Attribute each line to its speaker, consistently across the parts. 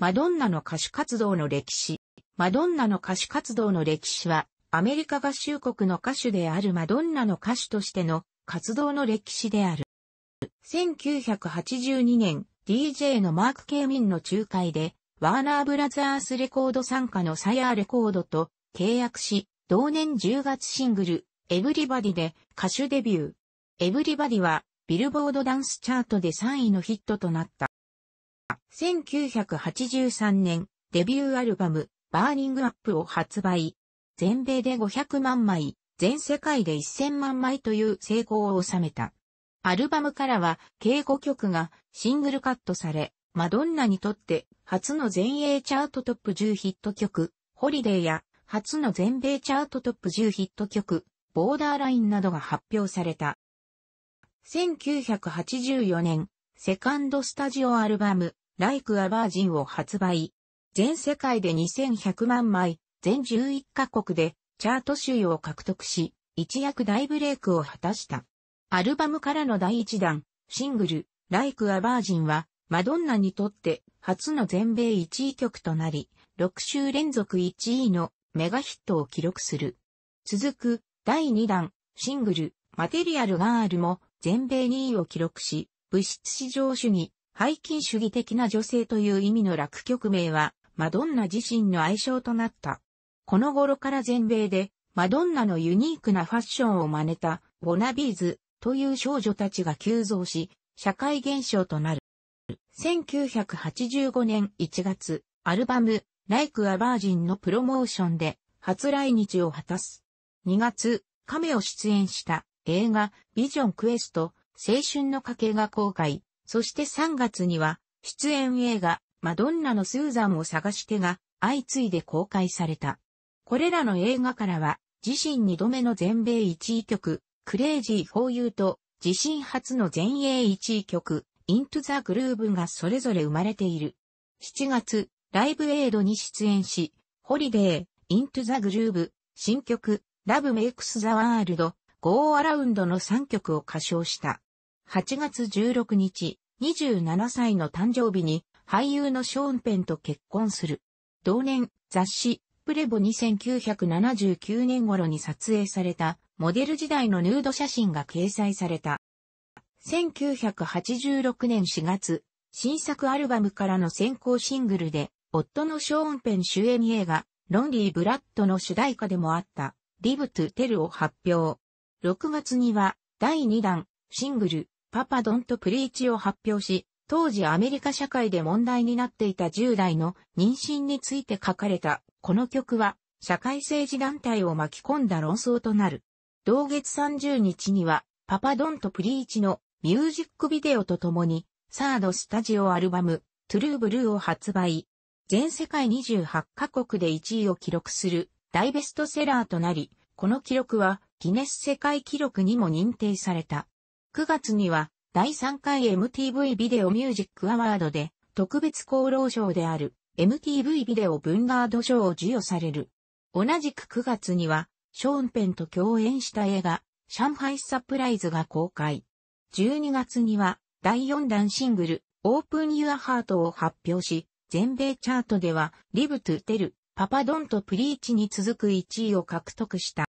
Speaker 1: マドンナの歌手活動の歴史。マドンナの歌手活動の歴史は、アメリカ合衆国の歌手であるマドンナの歌手としての活動の歴史である。1982年、DJ のマーク・ケイミンの仲介で、ワーナーブラザースレコード参加のサヤーレコードと契約し、同年10月シングル、エブリバディで歌手デビュー。エブリバディは、ビルボードダンスチャートで3位のヒットとなった。1983年、デビューアルバム、バーニングアップを発売。全米で500万枚、全世界で1000万枚という成功を収めた。アルバムからは、敬語曲がシングルカットされ、マドンナにとって初の全英チャートトップ10ヒット曲、ホリデーや初の全米チャートトップ10ヒット曲、ボーダーラインなどが発表された。1984年、セカンドスタジオアルバム、Like a Virgin を発売。全世界で2100万枚、全11カ国でチャート首位を獲得し、一躍大ブレイクを果たした。アルバムからの第1弾、シングル、Like a Virgin は、マドンナにとって初の全米1位曲となり、6週連続1位のメガヒットを記録する。続く第2弾、シングル、マテリアルガールも全米2位を記録し、物質市場主義、背筋主義的な女性という意味の楽曲名は、マドンナ自身の愛称となった。この頃から全米で、マドンナのユニークなファッションを真似た、ボナビーズという少女たちが急増し、社会現象となる。1985年1月、アルバム、ラ i k e a Virgin のプロモーションで、初来日を果たす。2月、亀を出演した映画、ビジョンクエスト、青春の家系が公開。そして3月には、出演映画、マドンナのスーザンを探してが、相次いで公開された。これらの映画からは、自身2度目の全米1位曲、クレイジー・フォー・ユーと、自身初の全英1位曲、イント・ザ・グルーブがそれぞれ生まれている。7月、ライブエイドに出演し、ホリデー、イント・ザ・グルーブ、新曲、ラブ・メイクス・ザ・ワールド、ゴー・アラウンドの3曲を歌唱した。8月16日、27歳の誕生日に俳優のショーンペンと結婚する。同年、雑誌、プレボ2979年頃に撮影されたモデル時代のヌード写真が掲載された。1986年4月、新作アルバムからの先行シングルで、夫のショーンペン主演映画、ロンリー・ブラッドの主題歌でもあった、リブ・トゥ・テルを発表。6月には、第2弾、シングル、パパドンとプリーチを発表し、当時アメリカ社会で問題になっていた10代の妊娠について書かれた、この曲は、社会政治団体を巻き込んだ論争となる。同月30日には、パパドンとプリーチのミュージックビデオとともに、サードスタジオアルバム、トゥルーブルーを発売。全世界28カ国で1位を記録する大ベストセラーとなり、この記録はギネス世界記録にも認定された。9月には第3回 MTV ビデオミュージックアワードで特別功労賞である MTV ビデオブンガード賞を授与される。同じく9月にはショーンペンと共演した映画上海サプライズが公開。12月には第4弾シングルオープンユアハートを発表し、全米チャートではリブトゥテル、パパドンとプリーチに続く1位を獲得した。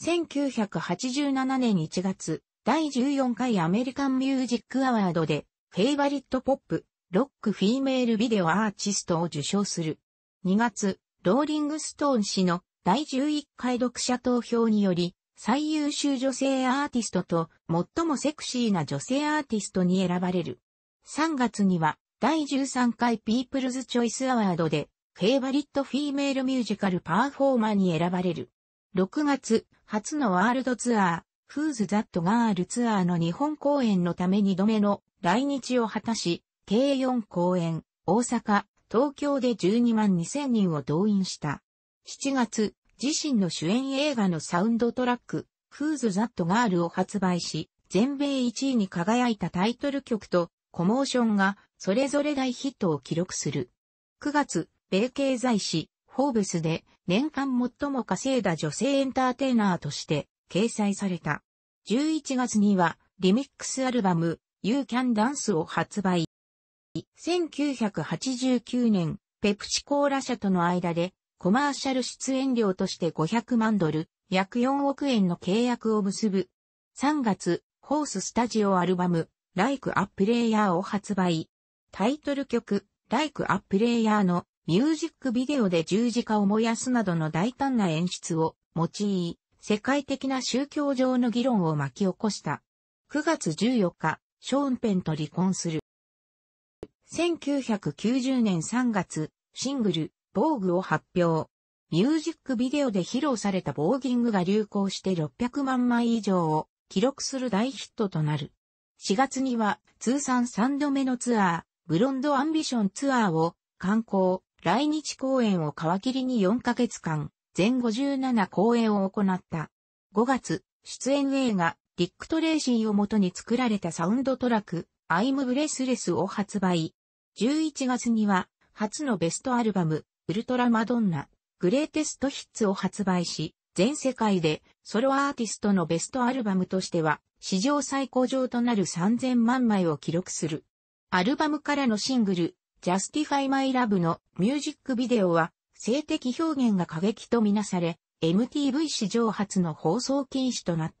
Speaker 1: 1987年1月、第14回アメリカンミュージックアワードで、フェイバリットポップ、ロックフィーメールビデオアーティストを受賞する。2月、ローリングストーン氏の第11回読者投票により、最優秀女性アーティストと最もセクシーな女性アーティストに選ばれる。3月には第13回ピープルズチョイスアワードでフェイバリットフィーメールミュージカルパーフォーマーに選ばれる。6月初のワールドツアーフーズ・ザット・ガールツアーの日本公演のため2度目の来日を果たし、計4公演、大阪、東京で12万2000人を動員した。7月、自身の主演映画のサウンドトラック、フーズ・ザット・ガールを発売し、全米1位に輝いたタイトル曲と、コモーションが、それぞれ大ヒットを記録する。9月、米経済誌、フォーブスで、年間最も稼いだ女性エンターテイナーとして、掲載された。11月にはリミックスアルバム You Can Dance を発売。1989年、ペプチコーラ社との間でコマーシャル出演料として500万ドル、約4億円の契約を結ぶ。3月、ホーススタジオアルバム、Like a Player を発売。タイトル曲、Like a Player のミュージックビデオで十字架を燃やすなどの大胆な演出を用い、世界的な宗教上の議論を巻き起こした。9月14日、ショーンペンと離婚する。1990年3月、シングル、防具を発表。ミュージックビデオで披露されたボーギングが流行して600万枚以上を記録する大ヒットとなる。4月には通算3度目のツアー、ブロンドアンビションツアーを観光、来日公演を皮切りに4ヶ月間、全57公演を行った。5月、出演映画、ディック・トレーシーをもとに作られたサウンドトラック、アイム・ブレスレスを発売。11月には、初のベストアルバム、ウルトラ・マドンナ、グレーテスト・ヒッツを発売し、全世界でソロアーティストのベストアルバムとしては、史上最高上となる3000万枚を記録する。アルバムからのシングル、Justify My Love のミュージックビデオは性的表現が過激とみなされ、MTV 史上初の放送禁止となっ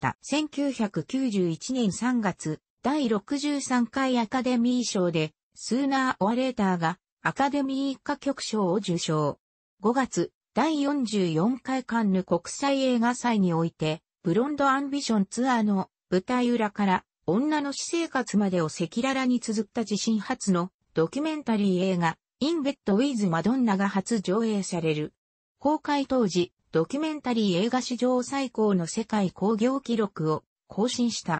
Speaker 1: た。1991年3月、第63回アカデミー賞で、スーナー・オアレーターがアカデミー歌曲賞を受賞。5月、第44回カンヌ国際映画祭において、ブロンドアンビションツアーの舞台裏から女の私生活までを赤裸々に綴った自身初のドキュメンタリー映画 In b e ド with Madonna が初上映される。公開当時、ドキュメンタリー映画史上最高の世界興行記録を更新した。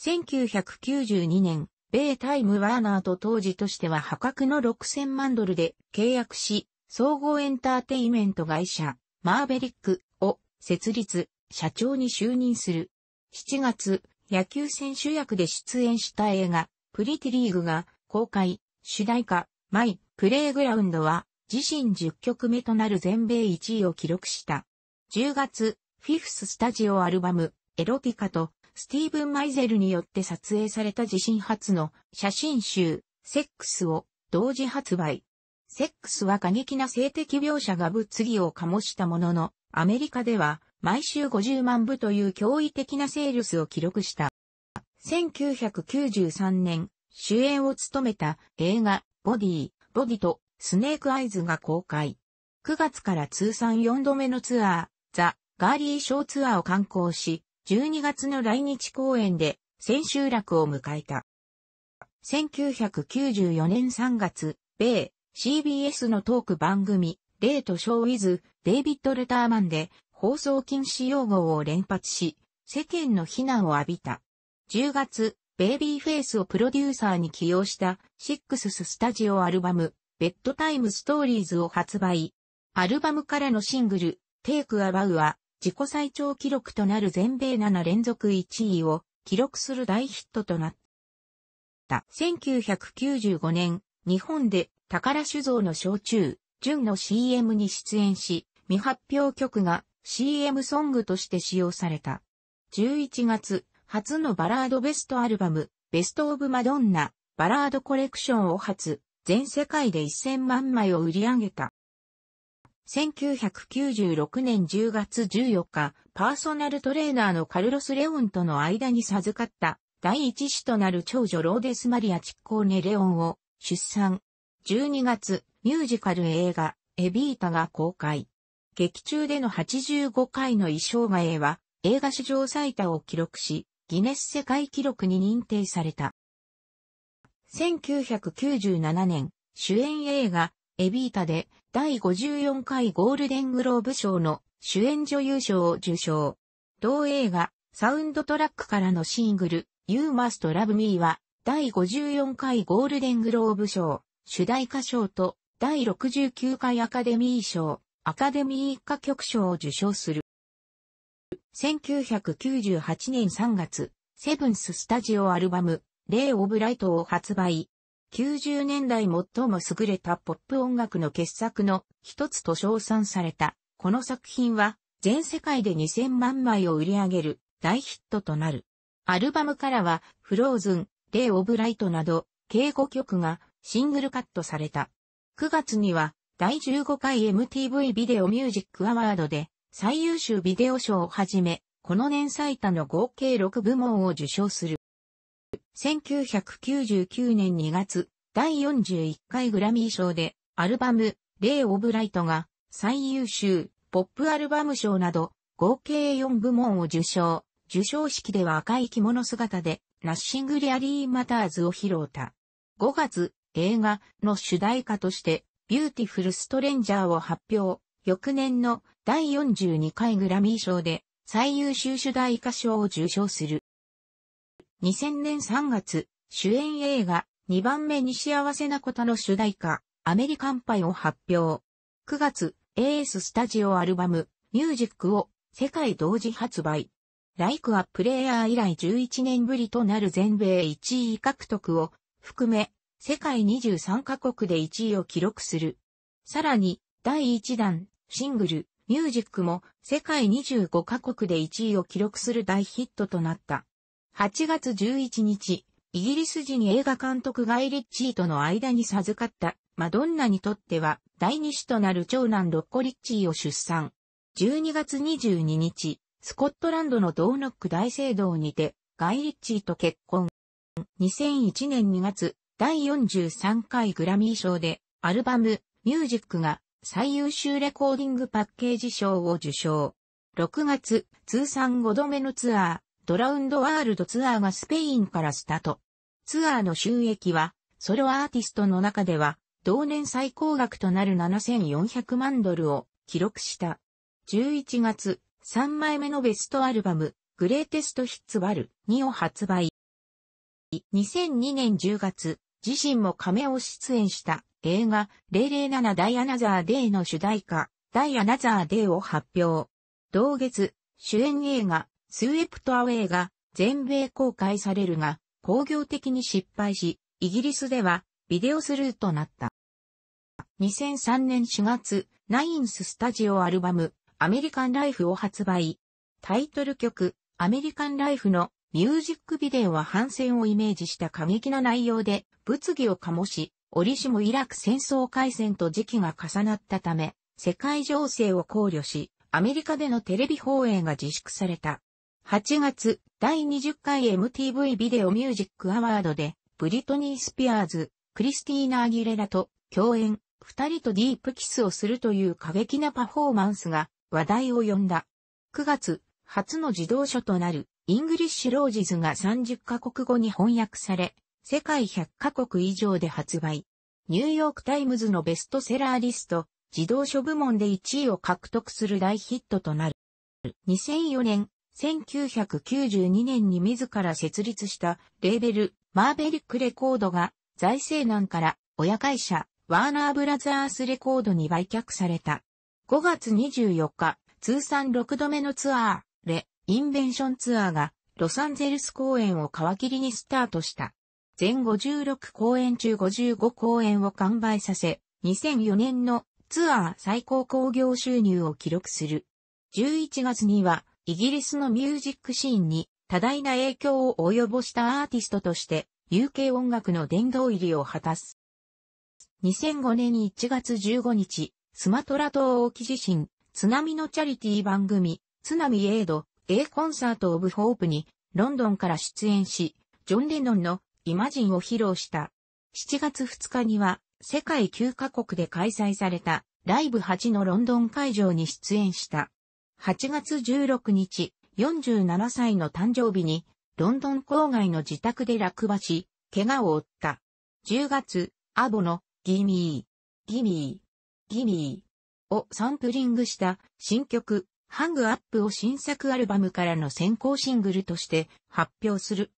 Speaker 1: 1992年、米タイムワーナーと当時としては破格の6000万ドルで契約し、総合エンターテイメント会社、マーベリックを設立、社長に就任する。7月、野球選手役で出演した映画、プリティリーグが公開、主題歌、マイ、プレイグラウンドは、自身10曲目となる全米1位を記録した。10月、フィフススタジオアルバム、エロティカと、スティーブン・マイゼルによって撮影された自身初の写真集、セックスを同時発売。セックスは過激な性的描写が物議を醸したものの、アメリカでは毎週50万部という驚異的なセールスを記録した。1993年、主演を務めた映画、ボディ、ボディとスネークアイズが公開。9月から通算4度目のツアー、ザ・ガーリーショーツアーを観光し、12月の来日公演で千秋楽を迎えた。1994年3月、米 CBS のトーク番組、レートショーウィズ、デイビッド・レターマンで放送禁止用語を連発し、世間の非難を浴びた。10月、ベイビーフェイスをプロデューサーに起用したシックスススタジオアルバム、ベッドタイムストーリーズを発売。アルバムからのシングル、テイクアバウは、自己最長記録となる全米7連続1位を記録する大ヒットとなった。1995年、日本で宝酒造の焼酎、純の CM に出演し、未発表曲が CM ソングとして使用された。11月、初のバラードベストアルバム、ベストオブマドンナ、バラードコレクションを初、全世界で1000万枚を売り上げた。1996年10月14日、パーソナルトレーナーのカルロス・レオンとの間に授かった、第一子となる長女ローデス・マリア・チッコーネ・レオンを出産。12月、ミュージカル映画、エビータが公開。劇中での85回の衣装替えは、映画史上最多を記録し、ギネス世界記録に認定された。1997年、主演映画、エビータで第54回ゴールデングローブ賞の主演女優賞を受賞。同映画、サウンドトラックからのシングル、You Must Love Me は、第54回ゴールデングローブ賞、主題歌賞と、第69回アカデミー賞、アカデミー一歌曲賞を受賞する。1998年3月、セブンススタジオアルバム、レイ・オブ・ライトを発売。90年代最も優れたポップ音楽の傑作の一つと称賛された。この作品は全世界で2000万枚を売り上げる大ヒットとなる。アルバムからはフローズン、レイ・オブ・ライトなど敬語曲がシングルカットされた。9月には第15回 MTV ビデオミュージックアワードで最優秀ビデオ賞をはじめ、この年最多の合計6部門を受賞する。1999年2月、第41回グラミー賞で、アルバム、レイ・オブ・ライトが、最優秀、ポップアルバム賞など、合計4部門を受賞。受賞式では赤い着物姿で、ナッシング・リアリー・マターズを披露た。5月、映画の主題歌として、ビューティフル・ストレンジャーを発表。翌年の第42回グラミー賞で最優秀主題歌賞を受賞する。2000年3月、主演映画、2番目に幸せなことの主題歌、アメリカンパイを発表。9月、AS スタジオアルバム、ミュージックを世界同時発売。ライクはプレイヤー以来11年ぶりとなる全米1位獲得を含め、世界23カ国で1位を記録する。さらに、第1弾、シングル、ミュージックも世界25カ国で1位を記録する大ヒットとなった。8月11日、イギリス人映画監督ガイ・リッチーとの間に授かったマドンナにとっては第2子となる長男ロッコ・リッチーを出産。12月22日、スコットランドのドーノック大聖堂にてガイ・リッチーと結婚。2001年2月、第43回グラミー賞でアルバムミュージックが最優秀レコーディングパッケージ賞を受賞。6月、通算5度目のツアー、ドラウンドワールドツアーがスペインからスタート。ツアーの収益は、ソロアーティストの中では、同年最高額となる7400万ドルを記録した。11月、3枚目のベストアルバム、グレーテストヒッツバル2を発売。2002年10月、自身も亀を出演した映画007ダイアナザーデイの主題歌ダイアナザーデイを発表。同月、主演映画スウェプトアウェイが全米公開されるが、工業的に失敗し、イギリスではビデオスルーとなった。2003年4月、ナインススタジオアルバム、アメリカンライフを発売。タイトル曲、アメリカンライフのミュージックビデオは反戦をイメージした過激な内容で物議を醸し、折しもイラク戦争開戦と時期が重なったため、世界情勢を考慮し、アメリカでのテレビ放映が自粛された。8月、第20回 MTV ビデオミュージックアワードで、ブリトニー・スピアーズ、クリスティーナ・アギレラと共演、二人とディープキスをするという過激なパフォーマンスが話題を呼んだ。9月、初の児童書となる、イングリッシュ・ロージズが30カ国語に翻訳され、世界100カ国以上で発売。ニューヨークタイムズのベストセラーリスト、自動書部門で1位を獲得する大ヒットとなる。2004年、1992年に自ら設立したレーベル、マーベリックレコードが財政難から親会社、ワーナーブラザースレコードに売却された。5月24日、通算6度目のツアー、レ・インベンションツアーがロサンゼルス公演を皮切りにスタートした。全56公演中55公演を完売させ、2004年のツアー最高興行収入を記録する。11月には、イギリスのミュージックシーンに多大な影響を及ぼしたアーティストとして、UK 音楽の殿堂入りを果たす。2005年1月15日、スマトラ島沖地震、津波のチャリティー番組、津波エイド、A コンサートオブホープに、ロンドンから出演し、ジョン・レノンのイマジンを披露した。7月2日には、世界9カ国で開催された、ライブ8のロンドン会場に出演した。8月16日、47歳の誕生日に、ロンドン郊外の自宅で落馬し、怪我を負った。10月、アボの、ギミー、ギミー、ギミーをサンプリングした新曲、ハングアップを新作アルバムからの先行シングルとして発表する。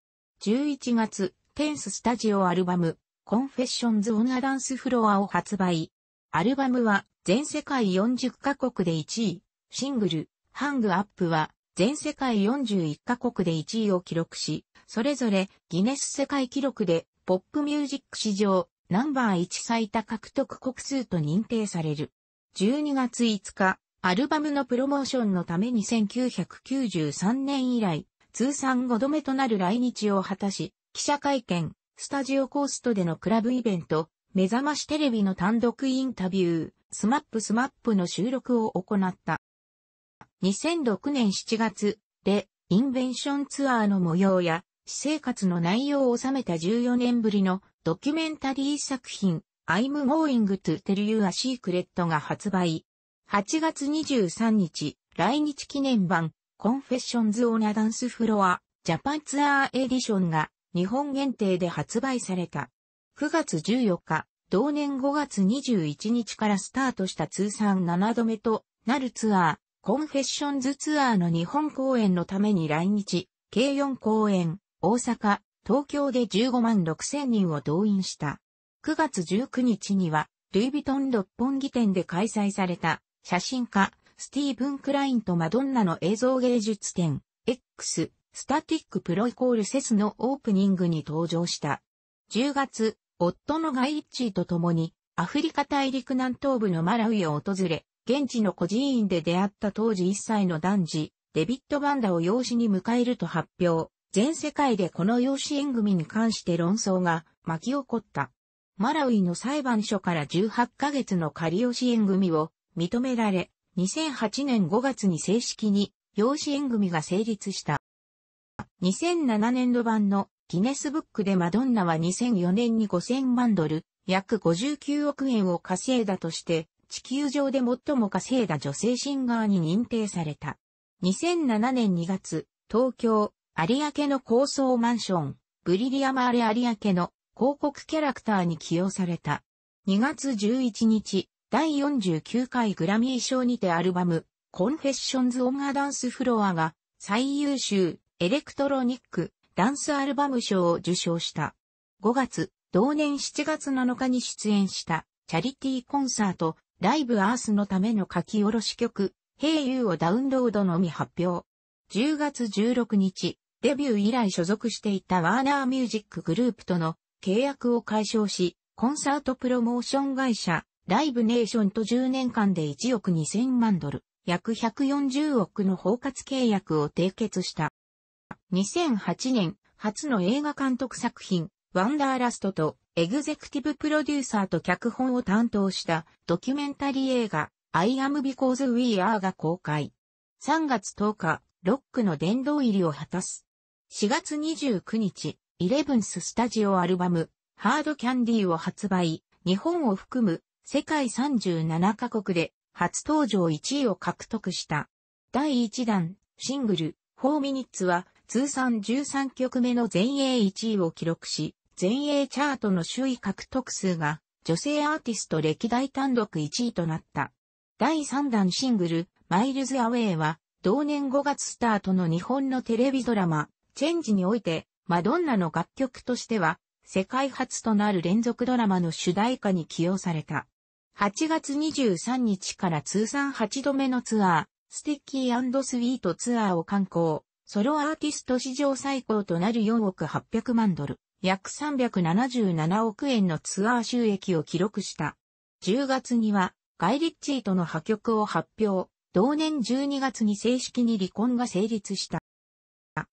Speaker 1: 11月、テンススタジオアルバム、コンフェッションズ・オン・ア・ダンス・フロアを発売。アルバムは全世界40カ国で1位、シングル、ハング・アップは全世界41カ国で1位を記録し、それぞれギネス世界記録でポップミュージック史上ナンバー1最多獲得国数と認定される。12月5日、アルバムのプロモーションのために1993年以来、通算5度目となる来日を果たし、記者会見、スタジオコーストでのクラブイベント、目覚ましテレビの単独インタビュー、スマップスマップの収録を行った。2006年7月で、インベンションツアーの模様や、私生活の内容を収めた14年ぶりのドキュメンタリー作品、I'm going to tell you a secret が発売。8月23日、来日記念版、コンフェッションズオナダンスフロア、ジャパンツアーエディションが日本限定で発売された。9月14日、同年5月21日からスタートした通算7度目となるツアー、コンフェッションズツアーの日本公演のために来日、計4公演、大阪、東京で15万6千人を動員した。9月19日には、ルイ・ヴィトン六本木店で開催された、写真家、スティーブン・クラインとマドンナの映像芸術展、X、スタティックプロイコールセスのオープニングに登場した。10月、夫のガイッチーと共に、アフリカ大陸南東部のマラウイを訪れ、現地の孤児院で出会った当時1歳の男児、デビット・バンダを養子に迎えると発表。全世界でこの養子縁組に関して論争が巻き起こった。マラウイの裁判所から18ヶ月の仮養子縁組を認められ、2008年5月に正式に養子縁組が成立した。2007年度版のギネスブックでマドンナは2004年に5000万ドル、約59億円を稼いだとして、地球上で最も稼いだ女性シンガーに認定された。2007年2月、東京、有明の高層マンション、ブリリアマーレ有明の広告キャラクターに起用された。2月11日、第49回グラミー賞にてアルバム、コンフェッションズ・オン・ア・ダンス・フロアが最優秀エレクトロニック、ダンスアルバム賞を受賞した。5月、同年7月7日に出演した、チャリティーコンサート、ライブアースのための書き下ろし曲、ヘイユーをダウンロードのみ発表。10月16日、デビュー以来所属していたワーナーミュージックグループとの契約を解消し、コンサートプロモーション会社、ライブネーションと10年間で1億2000万ドル、約140億の包括契約を締結した。2008年、初の映画監督作品、ワンダーラストと、エグゼクティブプロデューサーと脚本を担当したドキュメンタリー映画、I am because we are が公開。3月10日、ロックの殿堂入りを果たす。4月29日、イレブンススタジオアルバム、ハードキャンディーを発売、日本を含む世界37カ国で初登場1位を獲得した。第1弾、シングル、4 minutes は通算13曲目の全英1位を記録し、全英チャートの首位獲得数が女性アーティスト歴代単独1位となった。第3弾シングル、マイルズ・アウェイは、同年5月スタートの日本のテレビドラマ、チェンジにおいて、マドンナの楽曲としては、世界初となる連続ドラマの主題歌に起用された。8月23日から通算8度目のツアー、スティッキースウィートツアーを観光。ソロアーティスト史上最高となる4億800万ドル、約377億円のツアー収益を記録した。10月には、ガイリッチーとの破局を発表、同年12月に正式に離婚が成立した。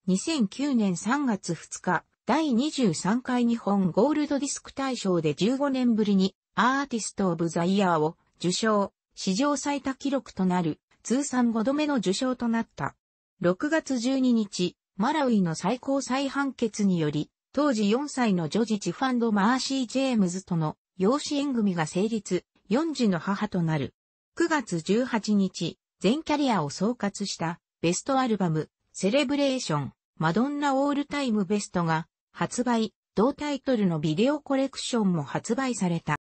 Speaker 1: 2009年3月2日、第23回日本ゴールドディスク大賞で15年ぶりにアーティスト・オブ・ザ・イヤーを受賞、史上最多記録となる通算5度目の受賞となった。6月12日、マラウイの最高裁判決により、当時4歳の女児チファンド・マーシー・ジェームズとの養子縁組が成立、4児の母となる。9月18日、全キャリアを総括したベストアルバム、セレブレーション、マドンナ・オールタイム・ベストが発売、同タイトルのビデオコレクションも発売された。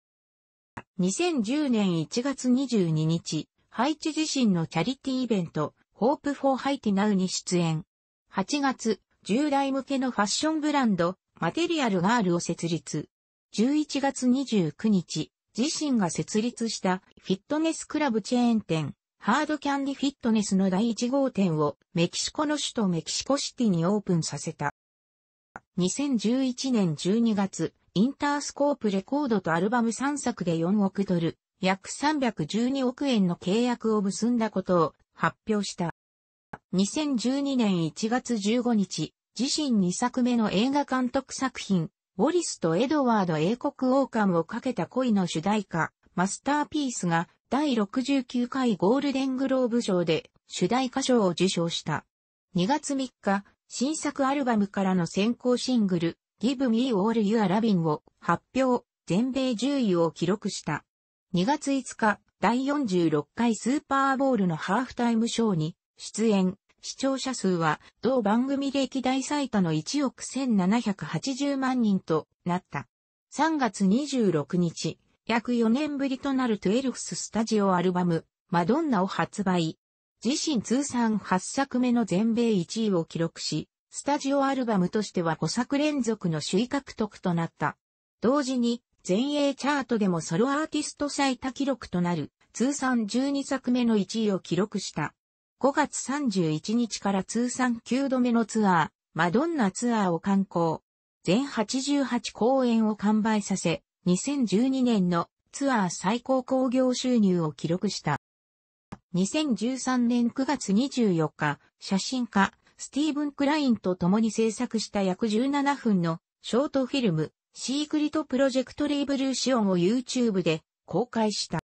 Speaker 1: 2010年1月22日、ハイチ自身のチャリティーイベント、h ープフォーハイティナウに出演。8月、10代向けのファッションブランド、マテリアルガールを設立。11月29日、自身が設立したフィットネスクラブチェーン店、ハードキャンディフィットネスの第1号店をメキシコの首都メキシコシティにオープンさせた。2011年12月、インタースコープレコードとアルバム3作で4億ドル、約312億円の契約を結んだことを発表した。2012年1月15日、自身2作目の映画監督作品、ウォリスとエドワード英国王冠をかけた恋の主題歌、マスターピースが第69回ゴールデングローブ賞で主題歌賞を受賞した。2月3日、新作アルバムからの先行シングル、Give Me All Your Lovin' を発表、全米10位を記録した。2月5日、第46回スーパーボールのハーフタイムショーに出演、視聴者数は同番組歴代最多の1億1780万人となった。3月26日、約4年ぶりとなる12スタジオアルバム、マドンナを発売。自身通算8作目の全米1位を記録し、スタジオアルバムとしては5作連続の首位獲得となった。同時に、全英チャートでもソロアーティスト最多記録となる、通算12作目の1位を記録した。5月31日から通算9度目のツアー、マドンナツアーを観光。全88公演を完売させ、2012年のツアー最高興行収入を記録した。2013年9月24日、写真家、スティーブン・クラインと共に制作した約17分のショートフィルム、シークリット・プロジェクト・レイブルーシオンを YouTube で公開した。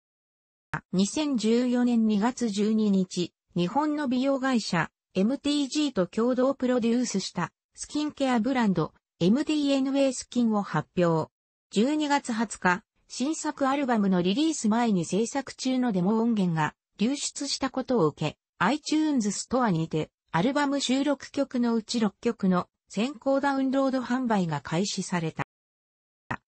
Speaker 1: 2014年2月12日、日本の美容会社 MTG と共同プロデュースしたスキンケアブランド MDNA スキンを発表。12月20日、新作アルバムのリリース前に制作中のデモ音源が流出したことを受け、iTunes ストアにてアルバム収録曲のうち6曲の先行ダウンロード販売が開始された。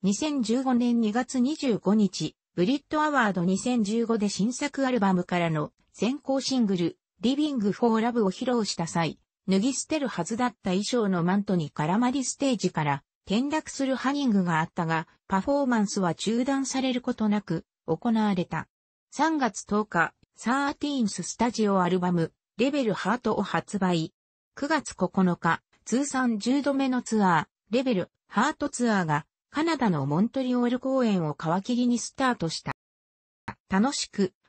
Speaker 1: 2015年2月25日、ブリッドアワード2015で新作アルバムからの先行シングル、Living for Love を披露した際、脱ぎ捨てるはずだった衣装のマントに絡まりステージから転落するハニングがあったが、パフォーマンスは中断されることなく行われた。3月10日、サーティーンススタジオアルバム、レベルハートを発売。9月9日、通算10度目のツアー、レベルハートツアーがカナダのモントリオール公演を皮切りにスタートした。楽しく